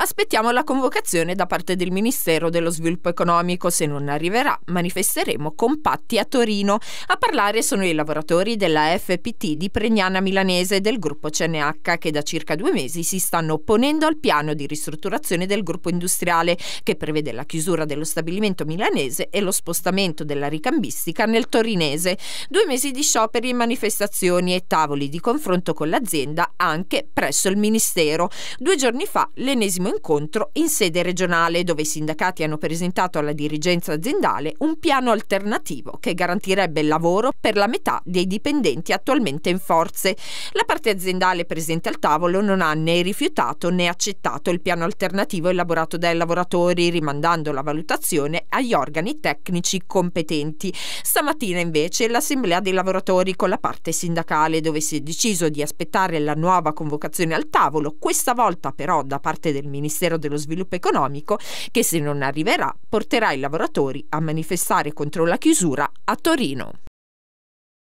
Aspettiamo la convocazione da parte del Ministero dello Sviluppo Economico. Se non arriverà, manifesteremo compatti a Torino. A parlare sono i lavoratori della FPT di Pregnana Milanese del gruppo CNH che da circa due mesi si stanno opponendo al piano di ristrutturazione del gruppo industriale che prevede la chiusura dello stabilimento milanese e lo spostamento della ricambistica nel torinese. Due mesi di scioperi, manifestazioni e tavoli di confronto con l'azienda anche presso il Ministero. Due giorni fa l'ennesimo incontro in sede regionale dove i sindacati hanno presentato alla dirigenza aziendale un piano alternativo che garantirebbe il lavoro per la metà dei dipendenti attualmente in forze. La parte aziendale presente al tavolo non ha né rifiutato né accettato il piano alternativo elaborato dai lavoratori rimandando la valutazione agli organi tecnici competenti. Stamattina invece l'assemblea dei lavoratori con la parte sindacale dove si è deciso di aspettare la nuova convocazione al tavolo, questa volta però da parte del ministro Ministero dello Sviluppo Economico che se non arriverà porterà i lavoratori a manifestare contro la chiusura a Torino.